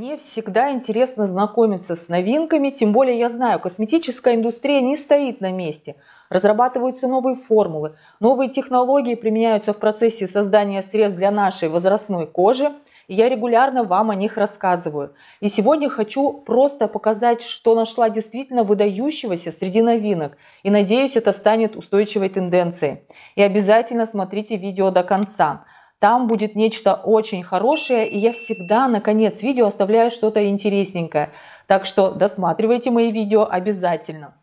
Мне всегда интересно знакомиться с новинками, тем более я знаю, косметическая индустрия не стоит на месте. Разрабатываются новые формулы, новые технологии применяются в процессе создания средств для нашей возрастной кожи, и я регулярно вам о них рассказываю. И сегодня хочу просто показать, что нашла действительно выдающегося среди новинок, и надеюсь, это станет устойчивой тенденцией. И обязательно смотрите видео до конца – там будет нечто очень хорошее, и я всегда на конец видео оставляю что-то интересненькое. Так что досматривайте мои видео обязательно.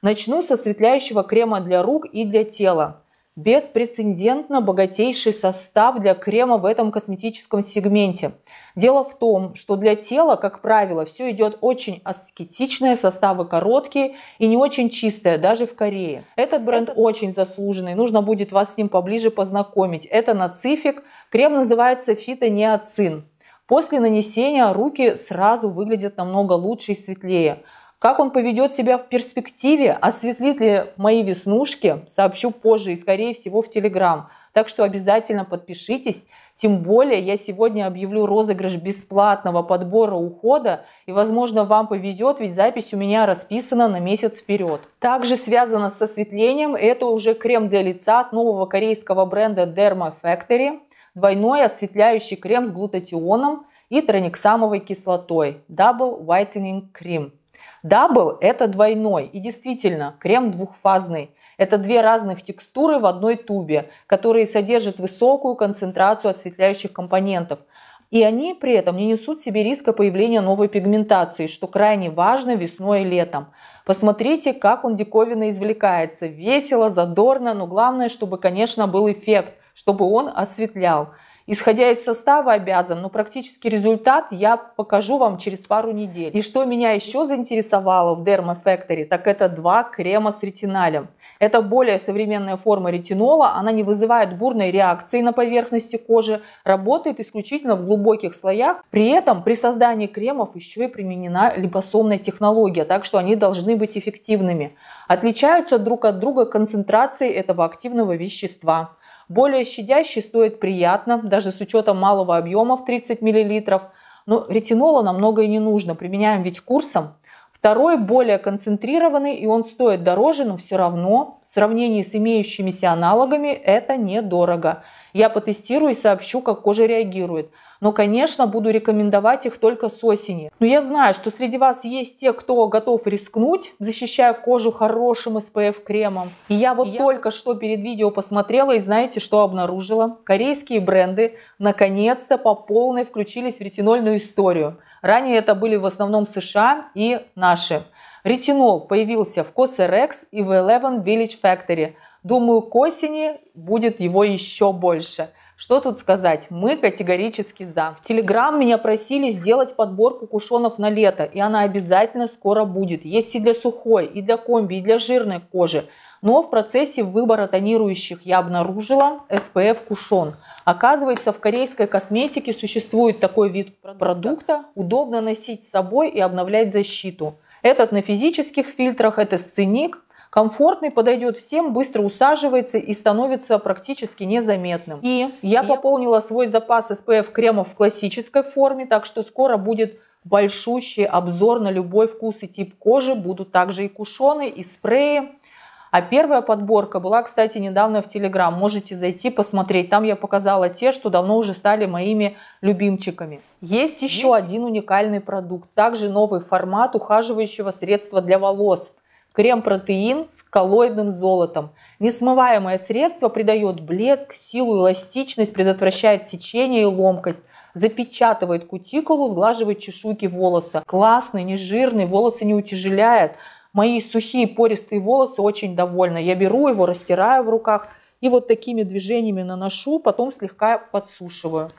Начну со светляющего крема для рук и для тела беспрецедентно богатейший состав для крема в этом косметическом сегменте. Дело в том, что для тела, как правило, все идет очень аскетичное, составы короткие и не очень чистые даже в Корее. Этот бренд Это... очень заслуженный, нужно будет вас с ним поближе познакомить. Это нацифик, крем называется фитонеоцин. После нанесения руки сразу выглядят намного лучше и светлее. Как он поведет себя в перспективе, осветлит ли мои веснушки, сообщу позже и, скорее всего, в Телеграм. Так что обязательно подпишитесь. Тем более я сегодня объявлю розыгрыш бесплатного подбора ухода. И, возможно, вам повезет, ведь запись у меня расписана на месяц вперед. Также связано с осветлением. Это уже крем для лица от нового корейского бренда Derma Factory. Двойной осветляющий крем с глутатионом и трониксамовой кислотой. Double Whitening Cream. Дабл – это двойной. И действительно, крем двухфазный. Это две разных текстуры в одной тубе, которые содержат высокую концентрацию осветляющих компонентов. И они при этом не несут в себе риска появления новой пигментации, что крайне важно весной и летом. Посмотрите, как он диковинно извлекается. Весело, задорно, но главное, чтобы, конечно, был эффект, чтобы он осветлял. Исходя из состава обязан, но практически результат я покажу вам через пару недель. И что меня еще заинтересовало в Derma Factory, так это два крема с ретиналем. Это более современная форма ретинола, она не вызывает бурной реакции на поверхности кожи, работает исключительно в глубоких слоях. При этом при создании кремов еще и применена липосомная технология, так что они должны быть эффективными. Отличаются друг от друга концентрацией этого активного вещества. Более щадящий стоит приятно, даже с учетом малого объема в 30 мл. Но ретинола намного и не нужно, применяем ведь курсом. Второй более концентрированный, и он стоит дороже, но все равно в сравнении с имеющимися аналогами это недорого. Я потестирую и сообщу, как кожа реагирует но, конечно, буду рекомендовать их только с осени. Но я знаю, что среди вас есть те, кто готов рискнуть, защищая кожу хорошим SPF-кремом. И я вот и только я... что перед видео посмотрела и знаете, что обнаружила? Корейские бренды наконец-то по полной включились в ретинольную историю. Ранее это были в основном США и наши. Ретинол появился в COSRX и в Eleven Village Factory. Думаю, к осени будет его еще больше. Что тут сказать? Мы категорически за. В Телеграм меня просили сделать подборку кушонов на лето, и она обязательно скоро будет. Есть и для сухой, и для комби, и для жирной кожи. Но в процессе выбора тонирующих я обнаружила SPF кушон. Оказывается, в корейской косметике существует такой вид продукта. Удобно носить с собой и обновлять защиту. Этот на физических фильтрах, это сценик, Комфортный подойдет всем, быстро усаживается и становится практически незаметным. И я и... пополнила свой запас SPF кремов в классической форме, так что скоро будет большущий обзор на любой вкус и тип кожи. Будут также и кушоны, и спреи. А первая подборка была, кстати, недавно в Телеграм. Можете зайти посмотреть. Там я показала те, что давно уже стали моими любимчиками. Есть еще Есть. один уникальный продукт. Также новый формат ухаживающего средства для волос. Крем-протеин с коллоидным золотом. Несмываемое средство придает блеск, силу, эластичность, предотвращает сечение и ломкость запечатывает кутикулу, сглаживает чешуйки волоса. Классный, не жирный, волосы не утяжеляет. Мои сухие пористые волосы очень довольны. Я беру его, растираю в руках и вот такими движениями наношу, потом слегка подсушиваю.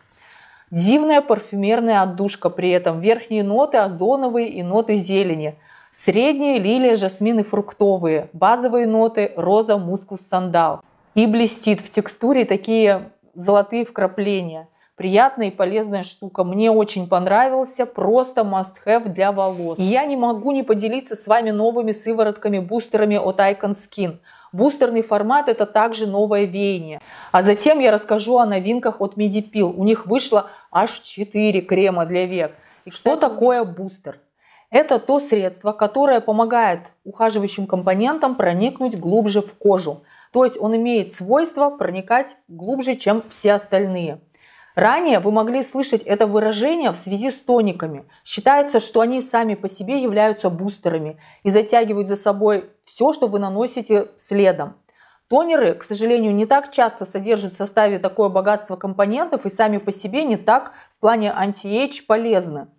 Дивная парфюмерная отдушка при этом. Верхние ноты озоновые и ноты зелени – Средние – лилия, жасмин и фруктовые. Базовые ноты – роза, мускус, сандал. И блестит в текстуре такие золотые вкрапления. Приятная и полезная штука. Мне очень понравился. Просто must-have для волос. И я не могу не поделиться с вами новыми сыворотками-бустерами от Icon Skin. Бустерный формат – это также новое веяние. А затем я расскажу о новинках от Medipil. У них вышло аж 4 крема для век. И что такое бустер? Это то средство, которое помогает ухаживающим компонентам проникнуть глубже в кожу. То есть он имеет свойство проникать глубже, чем все остальные. Ранее вы могли слышать это выражение в связи с тониками. Считается, что они сами по себе являются бустерами и затягивают за собой все, что вы наносите следом. Тонеры, к сожалению, не так часто содержат в составе такое богатство компонентов и сами по себе не так в плане анти полезны.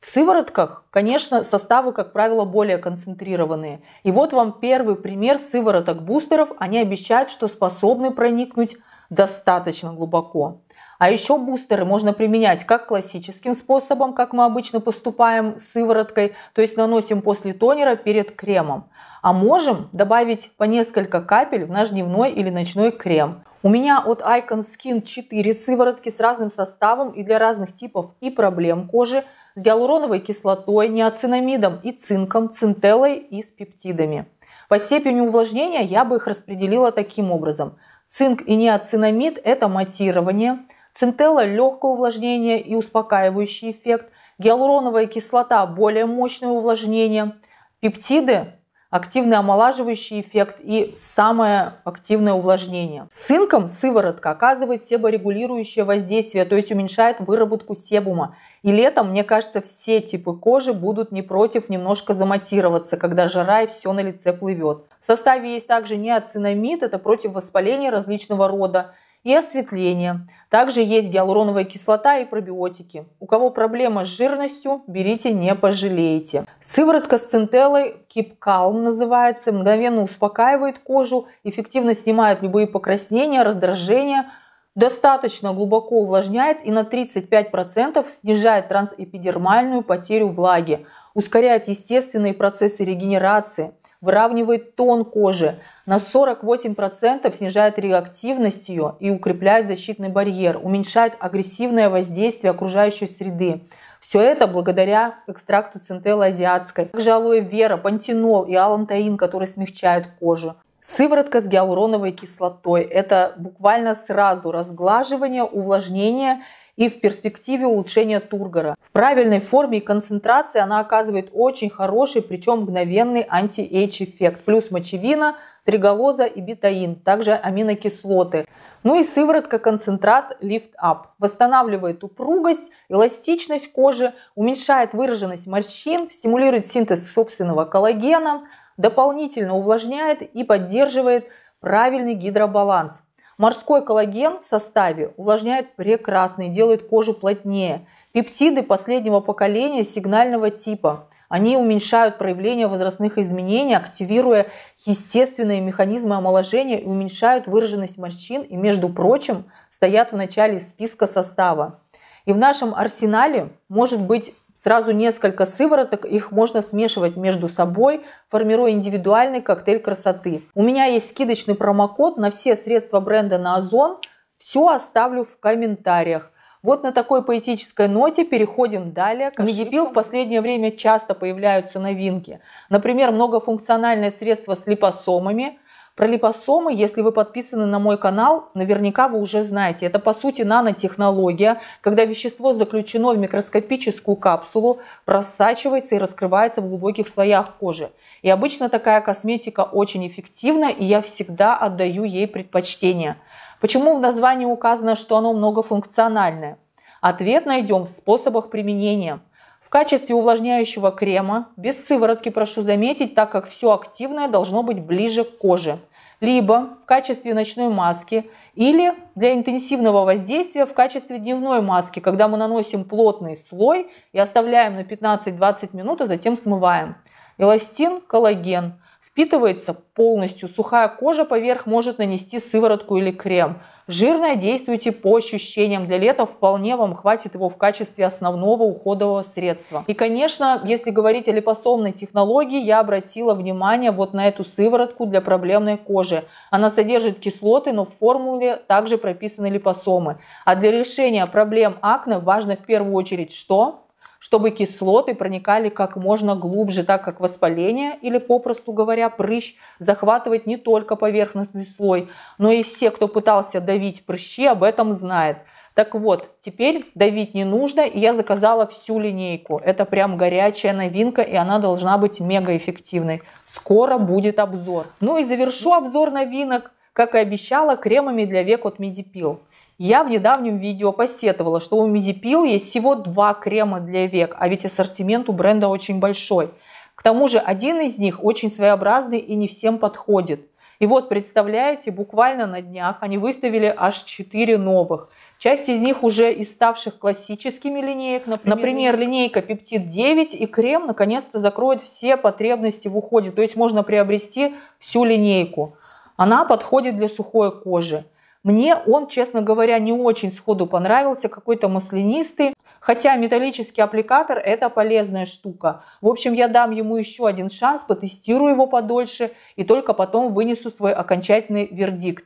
В сыворотках, конечно, составы, как правило, более концентрированные. И вот вам первый пример сывороток бустеров. Они обещают, что способны проникнуть достаточно глубоко. А еще бустеры можно применять как классическим способом, как мы обычно поступаем с сывороткой, то есть наносим после тонера перед кремом. А можем добавить по несколько капель в наш дневной или ночной крем. У меня от Icon Skin 4 сыворотки с разным составом и для разных типов и проблем кожи – с гиалуроновой кислотой, неоцинамидом и цинком, цинтеллой и с пептидами. По степени увлажнения я бы их распределила таким образом. Цинк и неоцинамид – это матирование, цинтелла – легкое увлажнение и успокаивающий эффект, гиалуроновая кислота – более мощное увлажнение, пептиды активный омолаживающий эффект и самое активное увлажнение. С цинком сыворотка оказывает себорегулирующее воздействие, то есть уменьшает выработку себума. И летом, мне кажется, все типы кожи будут не против немножко заматироваться, когда жара и все на лице плывет. В составе есть также неоцинамид, это против воспаления различного рода, и осветление. Также есть гиалуроновая кислота и пробиотики. У кого проблема с жирностью, берите, не пожалеете. Сыворотка с центеллой Кипкалм называется, мгновенно успокаивает кожу, эффективно снимает любые покраснения, раздражения, достаточно глубоко увлажняет и на 35% снижает трансэпидермальную потерю влаги, ускоряет естественные процессы регенерации – выравнивает тон кожи, на 48% снижает реактивность ее и укрепляет защитный барьер, уменьшает агрессивное воздействие окружающей среды. Все это благодаря экстракту центеллы азиатской. Также алоэ вера, пантенол и алантаин, которые смягчают кожу. Сыворотка с гиалуроновой кислотой – это буквально сразу разглаживание, увлажнение – и в перспективе улучшения тургора. В правильной форме и концентрации она оказывает очень хороший, причем мгновенный анти-эйч эффект. Плюс мочевина, триголоза и бетаин, также аминокислоты. Ну и сыворотка концентрат Lift Up. Восстанавливает упругость, эластичность кожи, уменьшает выраженность морщин, стимулирует синтез собственного коллагена, дополнительно увлажняет и поддерживает правильный гидробаланс. Морской коллаген в составе увлажняет прекрасно и делает кожу плотнее. Пептиды последнего поколения сигнального типа. Они уменьшают проявление возрастных изменений, активируя естественные механизмы омоложения и уменьшают выраженность морщин и, между прочим, стоят в начале списка состава. И в нашем арсенале может быть Сразу несколько сывороток, их можно смешивать между собой, формируя индивидуальный коктейль красоты. У меня есть скидочный промокод на все средства бренда на Озон. Все оставлю в комментариях. Вот на такой поэтической ноте переходим далее. К Медипил в последнее время часто появляются новинки. Например, многофункциональное средство с липосомами – про липосомы, если вы подписаны на мой канал, наверняка вы уже знаете. Это по сути нанотехнология, когда вещество заключено в микроскопическую капсулу, просачивается и раскрывается в глубоких слоях кожи. И обычно такая косметика очень эффективна, и я всегда отдаю ей предпочтение. Почему в названии указано, что оно многофункциональное? Ответ найдем в способах применения. В качестве увлажняющего крема, без сыворотки прошу заметить, так как все активное должно быть ближе к коже. Либо в качестве ночной маски, или для интенсивного воздействия в качестве дневной маски, когда мы наносим плотный слой и оставляем на 15-20 минут, а затем смываем. Эластин, коллаген – впитывается полностью. Сухая кожа поверх может нанести сыворотку или крем. Жирное действуйте по ощущениям. Для лета вполне вам хватит его в качестве основного уходового средства. И, конечно, если говорить о липосомной технологии, я обратила внимание вот на эту сыворотку для проблемной кожи. Она содержит кислоты, но в формуле также прописаны липосомы. А для решения проблем акне важно в первую очередь что? чтобы кислоты проникали как можно глубже, так как воспаление или, попросту говоря, прыщ захватывает не только поверхностный слой, но и все, кто пытался давить прыщи, об этом знает. Так вот, теперь давить не нужно, и я заказала всю линейку. Это прям горячая новинка, и она должна быть мегаэффективной. Скоро будет обзор. Ну и завершу обзор новинок, как и обещала, кремами для век от Медипил. Я в недавнем видео посетовала, что у Медипил есть всего два крема для век, а ведь ассортимент у бренда очень большой. К тому же один из них очень своеобразный и не всем подходит. И вот, представляете, буквально на днях они выставили аж 4 новых. Часть из них уже из ставших классическими линеек. Например, например линейка Пептид-9 и крем наконец-то закроет все потребности в уходе. То есть можно приобрести всю линейку. Она подходит для сухой кожи. Мне он, честно говоря, не очень сходу понравился, какой-то маслянистый. Хотя металлический аппликатор – это полезная штука. В общем, я дам ему еще один шанс, потестирую его подольше и только потом вынесу свой окончательный вердикт.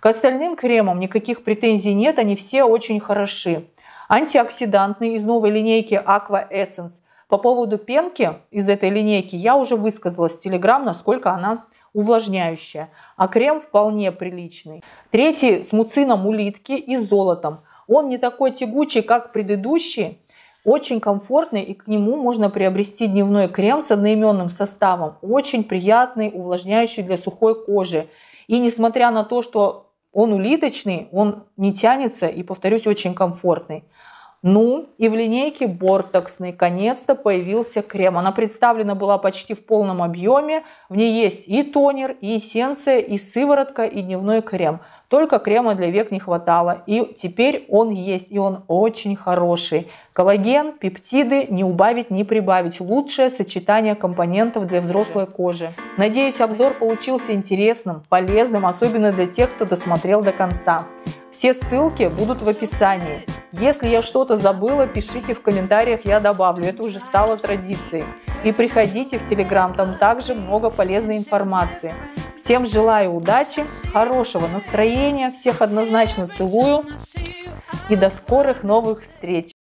К остальным кремам никаких претензий нет, они все очень хороши. Антиоксидантный из новой линейки Aqua Essence. По поводу пенки из этой линейки я уже высказалась в Телеграм, насколько она Увлажняющая, а крем вполне приличный. Третий с муцином улитки и золотом. Он не такой тягучий, как предыдущий, очень комфортный и к нему можно приобрести дневной крем с одноименным составом. Очень приятный, увлажняющий для сухой кожи. И несмотря на то, что он улиточный, он не тянется и, повторюсь, очень комфортный. Ну и в линейке Бортекс наконец-то появился крем. Она представлена была почти в полном объеме. В ней есть и тонер, и эссенция, и сыворотка, и дневной крем. Только крема для век не хватало. И теперь он есть, и он очень хороший. Коллаген, пептиды, не убавить, не прибавить. Лучшее сочетание компонентов для взрослой кожи. Надеюсь, обзор получился интересным, полезным, особенно для тех, кто досмотрел до конца. Все ссылки будут в описании. Если я что-то забыла, пишите в комментариях, я добавлю. Это уже стало традицией. И приходите в Телеграм, там также много полезной информации. Всем желаю удачи, хорошего настроения, всех однозначно целую и до скорых новых встреч.